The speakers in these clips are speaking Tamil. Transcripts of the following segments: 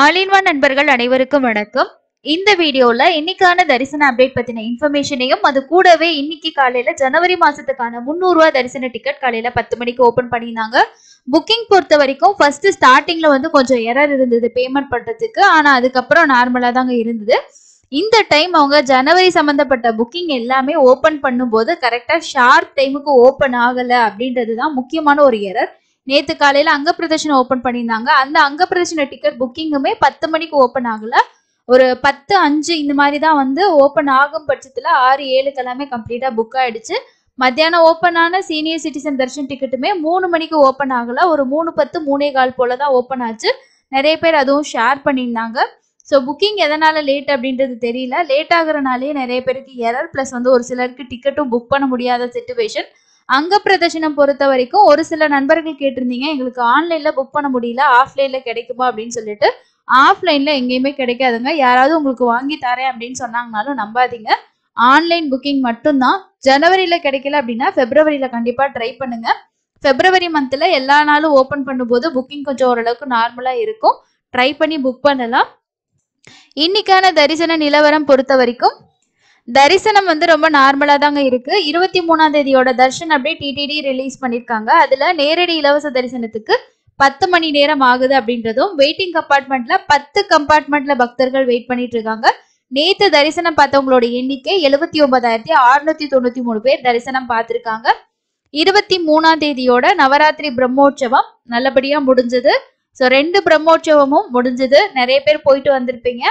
ஆலின்வா நண்பர்கள் அனைவருக்கும் வணக்கம் இந்த வீடியோல இன்னைக்கான தரிசன அப்டேட் பத்தின இன்ஃபர்மேஷனையும் அது கூடவே இன்னைக்கு காலையில ஜனவரி மாசத்துக்கான முன்னூறு ரூபாய் தரிசன டிக்கெட் காலையில பத்து மணிக்கு ஓபன் பண்ணியிருந்தாங்க புக்கிங் பொறுத்த வரைக்கும் ஃபர்ஸ்ட் ஸ்டார்டிங்ல வந்து கொஞ்சம் எரர் இருந்தது பேமெண்ட் பண்றதுக்கு ஆனா அதுக்கப்புறம் நார்மலா தாங்க இருந்தது இந்த டைம் அவங்க ஜனவரி சம்மந்தப்பட்ட புக்கிங் எல்லாமே ஓப்பன் பண்ணும்போது கரெக்டாக ஷார்ப் டைமுக்கு ஓப்பன் ஆகலை அப்படின்றது தான் முக்கியமான ஒரு எரர் நேற்று காலையில் அங்க பிரதர்ஷனை ஓப்பன் பண்ணியிருந்தாங்க அந்த அங்க பிரதர்ஷன டிக்கெட் புக்கிங்குமே பத்து மணிக்கு ஓப்பன் ஆகல ஒரு பத்து அஞ்சு இந்த மாதிரி தான் வந்து ஓப்பன் ஆகும் பட்சத்தில் ஆறு ஏழுக்கு எல்லாமே கம்ப்ளீட்டாக புக் ஆயிடுச்சு மத்தியானம் ஓப்பன் ஆன சீனியர் சிட்டிசன் தர்ஷன் டிக்கெட்டுமே மூணு மணிக்கு ஓப்பன் ஆகல ஒரு மூணு பத்து மூணே கால் போல தான் ஓப்பன் ஆச்சு நிறைய பேர் அதுவும் ஷேர் பண்ணியிருந்தாங்க ஸோ புக்கிங் எதனால் லேட் அப்படின்றது தெரியல லேட் ஆகுறனாலே நிறைய பேருக்கு எரர் ப்ளஸ் வந்து ஒரு சிலருக்கு டிக்கெட்டும் புக் பண்ண முடியாத சுச்சுவேஷன் அங்க பிரதர்ஷனம் பொறுத்த வரைக்கும் ஒரு சில நண்பர்கள் கேட்டிருந்தீங்க எங்களுக்கு ஆன்லைன்ல புக் பண்ண முடியல ஆஃப்லைன்ல கிடைக்குமா அப்படின்னு சொல்லிட்டு ஆஃப்லைன்ல எங்கேயுமே கிடைக்காதுங்க யாராவது உங்களுக்கு வாங்கி தரேன் அப்படின்னு சொன்னாங்கனாலும் நம்பாதீங்க ஆன்லைன் புக்கிங் மட்டும்தான் ஜனவரியில கிடைக்கல அப்படின்னா பிப்ரவரியில கண்டிப்பா ட்ரை பண்ணுங்க பிப்ரவரி மந்த்ல எல்லா நாளும் ஓப்பன் பண்ணும்போது புக்கிங் கொஞ்சம் ஓரளவுக்கு நார்மலா இருக்கும் ட்ரை பண்ணி புக் பண்ணலாம் இன்னைக்கான தரிசன நிலவரம் பொறுத்த வரைக்கும் தரிசனம் வந்து ரொம்ப நார்மலாக தாங்க இருக்கு இருபத்தி மூணாம் தேதியோட தர்ஷன் அப்படியே டிடிடி ரிலீஸ் பண்ணியிருக்காங்க அதுல நேரடி இலவச தரிசனத்துக்கு பத்து மணி நேரம் ஆகுது அப்படின்றதும் வெயிட்டிங் கம்பார்ட்மெண்ட்ல பத்து கம்பார்ட்மெண்ட்ல பக்தர்கள் வெயிட் பண்ணிட்டு இருக்காங்க நேத்து தரிசனம் பார்த்தவங்களோட எண்ணிக்கை எழுபத்தி ஒன்பதாயிரத்தி அறுநூத்தி தொண்ணூத்தி மூணு பேர் தரிசனம் பார்த்திருக்காங்க இருபத்தி மூணாம் தேதியோட நவராத்திரி பிரம்மோற்சவம் நல்லபடியா முடிஞ்சது ஸோ ரெண்டு பிரம்மோற்சவமும் முடிஞ்சது நிறைய பேர் போயிட்டு வந்திருப்பீங்க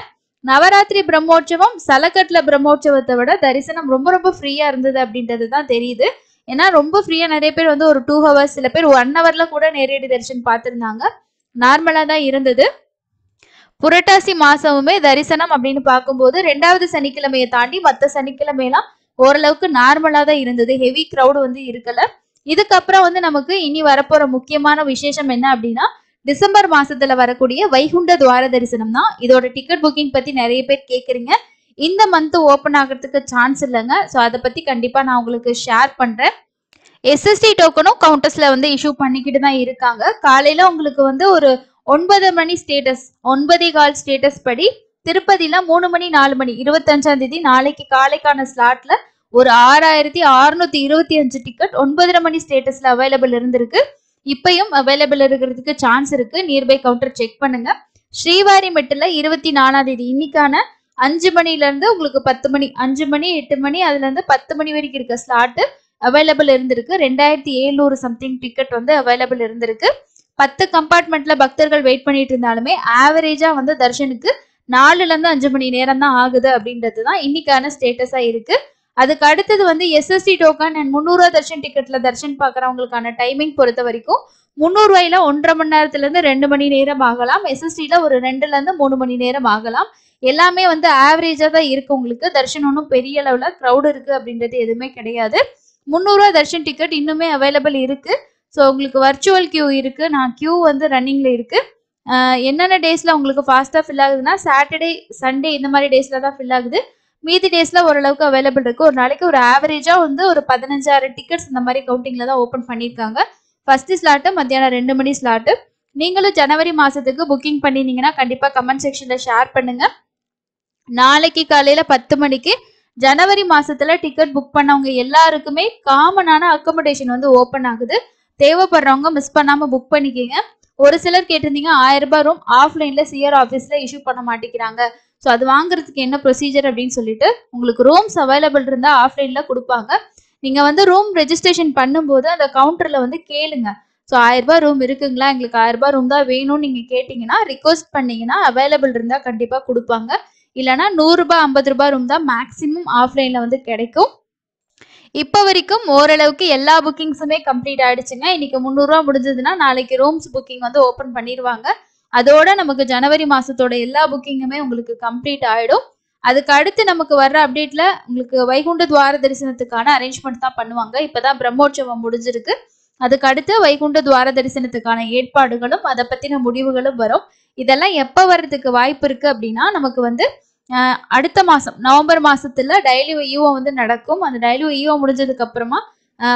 நவராத்திரி பிரம்மோற்சவம் சலக்கட்ல பிரம்மோற்சவத்தை விட தரிசனம் ரொம்ப ரொம்ப ஃப்ரீயா இருந்தது அப்படின்றது தான் தெரியுது ஏன்னா ரொம்ப ஃப்ரீயா நிறைய பேர் வந்து ஒரு டூ ஹவர்ஸ் சில பேர் ஒன் ஹவர்ல கூட நேரடி தரிசனம் பார்த்துருந்தாங்க நார்மலா தான் இருந்தது புரட்டாசி மாசமுமே தரிசனம் அப்படின்னு பார்க்கும்போது ரெண்டாவது சனிக்கிழமையை தாண்டி மற்ற சனிக்கிழமையெல்லாம் ஓரளவுக்கு நார்மலா தான் இருந்தது ஹெவி க்ரௌடு வந்து இருக்கல இதுக்கப்புறம் வந்து நமக்கு இனி வரப்போற முக்கியமான விசேஷம் என்ன அப்படின்னா டிசம்பர் மாசத்துல வரக்கூடிய வைகுண்ட துவார தரிசனம் தான் இதோட டிக்கெட் புக்கிங் பத்தி நிறைய பேர் கேக்குறீங்க இந்த மந்த் ஓப்பன் ஆகிறதுக்கு சான்ஸ் இல்லைங்க ஸோ அதை பத்தி கண்டிப்பா நான் உங்களுக்கு ஷேர் பண்றேன் எஸ்எஸ்டி டோக்கனும் கவுண்டர்ஸ்ல வந்து இஷ்யூ பண்ணிக்கிட்டு தான் இருக்காங்க காலையில உங்களுக்கு வந்து ஒரு ஒன்பது மணி ஸ்டேட்டஸ் ஒன்பதே கால் ஸ்டேட்டஸ் படி திருப்பதியில மூணு மணி நாலு மணி இருபத்தஞ்சாம் தேதி நாளைக்கு காலைக்கான ஸ்லாட்ல ஒரு ஆறாயிரத்தி அறுநூத்தி இருபத்தி அஞ்சு டிக்கெட் ஒன்பதரை மணி ஸ்டேட்டஸ்ல அவைலபிள் இருந்திருக்கு இப்பயும் அவைலபிள் இருக்கிறதுக்கு சான்ஸ் இருக்கு நியர்பை கவுண்டர் செக் பண்ணுங்க ஸ்ரீவாரி மெட்டில் இருபத்தி நாலாம் தேதி இன்னைக்கான அஞ்சு மணிலேருந்து உங்களுக்கு பத்து மணி அஞ்சு மணி எட்டு மணி இருந்து பத்து மணி வரைக்கும் இருக்க ஸ்லாட்டு அவைலபிள் இருந்திருக்கு ரெண்டாயிரத்தி ஏழ்நூறு சம்திங் டிக்கெட் வந்து அவைலபிள் இருந்திருக்கு பத்து கம்பார்ட்மெண்ட்ல பக்தர்கள் வெயிட் பண்ணிட்டு இருந்தாலுமே ஆவரேஜா வந்து தர்ஷனுக்கு நாலுல இருந்து அஞ்சு மணி நேரம் தான் ஆகுது அப்படின்றது தான் இன்னைக்கான ஸ்டேட்டஸா இருக்கு அதுக்கு அடுத்தது வந்து எஸ்எஸ்டி டோக்கன் அண்ட் முந்நூறுவா தர்ஷன் டிக்கெட்ல தர்ஷன் பாக்குறவங்களுக்கான டைமிங் பொறுத்த வரைக்கும் முந்நூறுவாயில ஒன்றரை மணி நேரத்துல இருந்து ரெண்டு மணி நேரம் ஆகலாம் எஸ்எஸ்டியில ஒரு ரெண்டுல இருந்து மூணு மணி நேரம் ஆகலாம் எல்லாமே வந்து ஆவரேஜா தான் இருக்கு உங்களுக்கு தர்ஷன் ஒன்றும் பெரிய அளவுல க்ரௌட் இருக்கு அப்படின்றது எதுவுமே கிடையாது முந்நூறுவா தர்ஷன் டிக்கெட் இன்னுமே அவைலபிள் இருக்கு ஸோ உங்களுக்கு வர்ச்சுவல் கியூ இருக்கு நான் கியூ வந்து ரன்னிங்ல இருக்கு என்னென்ன டேஸ்ல உங்களுக்கு ஃபாஸ்டா ஃபில் ஆகுதுன்னா சாட்டர்டே சண்டே இந்த மாதிரி டேஸ்ல தான் ஃபில் ஆகுது மீதி டேஸ்ல ஓரளவுக்கு அவைலபிள் இருக்கு ஒரு நாளைக்கு ஒரு ஆவரேஜா வந்து ஒரு பதினஞ்சாயிரம் டிக்கெட்ஸ் இந்த மாதிரி கவுண்டிங்ல தான் ஓப்பன் பண்ணியிருக்காங்க ஃபர்ஸ்ட் ஸ்லாட்டு மத்தியானம் ரெண்டு மணி ஸ்லாட்டு நீங்களும் ஜனவரி மாசத்துக்கு புக்கிங் பண்ணிருந்தீங்கன்னா கண்டிப்பா கமெண்ட் செக்ஷன்ல ஷேர் பண்ணுங்க நாளைக்கு காலையில பத்து மணிக்கு ஜனவரி மாசத்துல டிக்கெட் புக் பண்ணவங்க எல்லாருக்குமே காமனான அக்கமடேஷன் வந்து ஓப்பன் ஆகுது தேவைப்படுறவங்க மிஸ் பண்ணாம புக் பண்ணிக்கிங்க ஒரு சிலர் கேட்டிருந்தீங்க ஆயிரம் ரூபாய் ரூம் ஆஃப்லைன்ல சிஆர் ஆஃபீஸ்ல இஷ்யூ பண்ண மாட்டேங்கிறாங்க ஸோ அது வாங்குறதுக்கு என்ன ப்ரொசீஜர் அப்படின்னு சொல்லிட்டு உங்களுக்கு ரூம்ஸ் அவைலபிள் இருந்தால் ஆஃப்லைன்ல கொடுப்பாங்க நீங்க வந்து ரூம் ரெஜிஸ்ட்ரேஷன் பண்ணும்போது அந்த கவுண்டர்ல வந்து கேளுங்க ஸோ ஆயிரம் ரூபாய் ரூம் இருக்குங்களா எங்களுக்கு ஆயிரம் ரூபாய் ரூம் தான் வேணும்னு நீங்க கேட்டீங்கன்னா ரிக்வஸ்ட் பண்ணீங்கன்னா அவைலபிள் இருந்தா கண்டிப்பா கொடுப்பாங்க இல்லைன்னா நூறுரூபா ஐம்பது ரூபாய் ரூம் தான் மேக்ஸிமம் ஆஃப்லைனில் வந்து கிடைக்கும் இப்போ வரைக்கும் ஓரளவுக்கு எல்லா புக்கிங்ஸுமே கம்ப்ளீட் ஆயிடுச்சுங்க இன்னைக்கு முந்நூறுரூவா முடிஞ்சதுன்னா நாளைக்கு ரூம்ஸ் புக்கிங் வந்து ஓப்பன் பண்ணிடுவாங்க அதோட நமக்கு ஜனவரி மாசத்தோட எல்லா புக்கிங்குமே உங்களுக்கு கம்ப்ளீட் ஆயிடும் அதுக்கு அடுத்து நமக்கு வர்ற அப்டேட்ல உங்களுக்கு வைகுண்ட துவார தரிசனத்துக்கான அரேஞ்ச்மெண்ட் தான் பண்ணுவாங்க இப்பதான் பிரம்மோற்சவம் முடிஞ்சிருக்கு அதுக்கு அடுத்து வைகுண்ட துவார தரிசனத்துக்கான ஏற்பாடுகளும் அதை பத்தின முடிவுகளும் வரும் இதெல்லாம் எப்ப வர்றதுக்கு வாய்ப்பு இருக்கு அப்படின்னா நமக்கு வந்து அடுத்த மாதம் நவம்பர் மாதத்தில் டைலி ஈவோ e வந்து நடக்கும் அந்த டைலி ஈவோ e முடிஞ்சதுக்கு அப்புறமா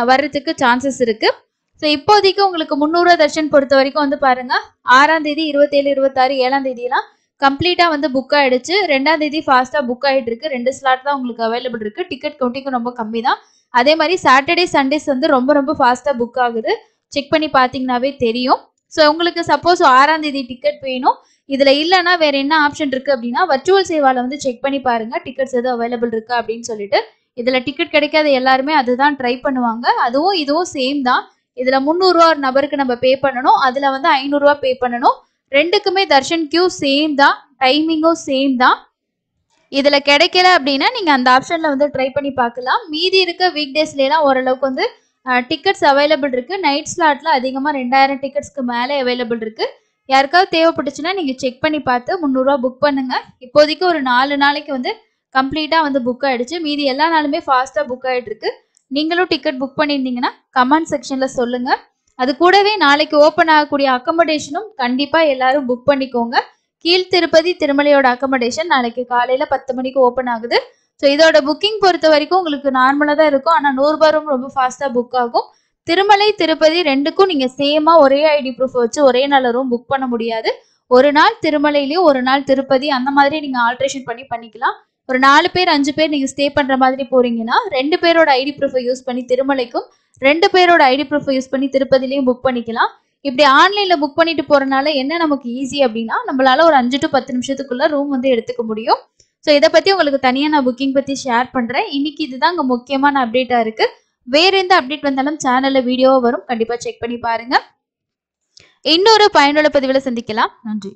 வர்றதுக்கு சான்சஸ் இருக்குது ஸோ இப்போதைக்கு உங்களுக்கு முந்நூறுவா தர்ஷன் பொறுத்த வரைக்கும் வந்து பாருங்கள் ஆறாம் தேதி இருபத்தேழு இருபத்தாறு ஏழாம் தேதியெல்லாம் கம்ப்ளீட்டாக வந்து புக் ஆகிடுச்சு ரெண்டாம் தேதி ஃபாஸ்ட்டாக புக் ஆகிட்டு இருக்கு ரெண்டு ஸ்லாட் தான் உங்களுக்கு அவைலபிள் இருக்குது டிக்கெட் கவுண்டிங்கும் ரொம்ப கம்மி தான் அதே மாதிரி சாட்டர்டே சண்டேஸ் வந்து ரொம்ப ரொம்ப ஃபாஸ்ட்டாக புக் ஆகுது செக் பண்ணி பார்த்தீங்கன்னாவே தெரியும் ஸோ உங்களுக்கு சப்போஸ் ஆறாம் தேதி டிக்கெட் வேணும் இதுல இல்லைன்னா வேற என்ன ஆப்ஷன் இருக்கு அப்படின்னா வர்ச்சுவல் சேவால வந்து செக் பண்ணி பாருங்க டிக்கெட்ஸ் எதுவும் அவைலபிள் இருக்கு அப்படின்னு சொல்லிட்டு இதுல டிக்கெட் கிடைக்காத எல்லாருமே அதுதான் ட்ரை பண்ணுவாங்க அதுவும் இதுவும் சேம் தான் இதுல முந்நூறுரூவா ஒரு நபருக்கு நம்ம பே பண்ணணும் அதுல வந்து ஐநூறுரூவா பே பண்ணணும் ரெண்டுக்குமே தர்ஷன் கியூ சேம் தான் டைமிங்கும் சேம் தான் இதுல கிடைக்கல அப்படின்னா நீங்க அந்த ஆப்ஷன்ல வந்து ட்ரை பண்ணி பார்க்கலாம் மீதி இருக்க வீக் எல்லாம் ஓரளவுக்கு வந்து டிக்கெட்ஸ் அவைலபிள் இருக்கு நைட் ஸ்லாட்ல அதிகமா ரெண்டாயிரம் டிக்கெட்ஸ்க்கு மேலே அவைலபிள் இருக்கு யாருக்காவது தேவைப்பட்டுச்சுன்னா நீங்கள் செக் பண்ணி பார்த்து முந்நூறுரூவா புக் பண்ணுங்கள் இப்போதைக்கு ஒரு நாலு நாளைக்கு வந்து கம்ப்ளீட்டாக வந்து புக் ஆகிடுச்சு மீதி எல்லா நாளுமே ஃபாஸ்ட்டாக புக் ஆகிட்டுருக்கு நீங்களும் டிக்கெட் புக் பண்ணியிருந்தீங்கன்னா கமெண்ட் செக்ஷனில் சொல்லுங்கள் அது கூடவே நாளைக்கு ஓப்பன் ஆகக்கூடிய அக்கமடேஷனும் கண்டிப்பாக எல்லாரும் புக் பண்ணிக்கோங்க கீழ் திருப்பதி திருமலையோட அக்கமடேஷன் நாளைக்கு காலையில் பத்து மணிக்கு ஓப்பன் ஆகுது ஸோ இதோட புக்கிங் பொறுத்த வரைக்கும் உங்களுக்கு நார்மலாக தான் இருக்கும் ஆனால் நூறுரூபா ரூம் ரொம்ப ஃபாஸ்ட்டாக புக் ஆகும் திருமலை திருப்பதி ரெண்டுக்கும் நீங்க சேமா ஒரே ஐடி ப்ரூஃப் வச்சு ஒரே நாள் ரூம் புக் பண்ண முடியாது ஒரு நாள் திருமலையிலயும் ஒரு நாள் திருப்பதி அந்த மாதிரி நீங்க ஆல்ட்ரேஷன் பண்ணி பண்ணிக்கலாம் ஒரு நாலு பேர் அஞ்சு பேர் நீங்க ஸ்டே பண்ற மாதிரி போறீங்கன்னா ரெண்டு பேரோட ஐடி ப்ரூஃபை யூஸ் பண்ணி திருமலைக்கும் ரெண்டு பேரோட ஐடி ப்ரூஃபை யூஸ் பண்ணி திருப்பதிலையும் புக் பண்ணிக்கலாம் இப்படி ஆன்லைன்ல புக் பண்ணிட்டு போறனால என்ன நமக்கு ஈஸி அப்படின்னா நம்மளால ஒரு அஞ்சு டு பத்து நிமிஷத்துக்குள்ள ரூம் வந்து எடுத்துக்க முடியும் ஸோ இதை பத்தி உங்களுக்கு தனியாக நான் புக்கிங் பத்தி ஷேர் பண்றேன் இன்னைக்கு இதுதான் அங்கே முக்கியமான அப்டேட்டா இருக்கு வேற எந்த அப்டேட் வந்தாலும் சேனல்ல வீடியோ வரும் கண்டிப்பா செக் பண்ணி பாருங்க இன்னொரு பயனுள்ள பதிவில் சந்திக்கலாம் நன்றி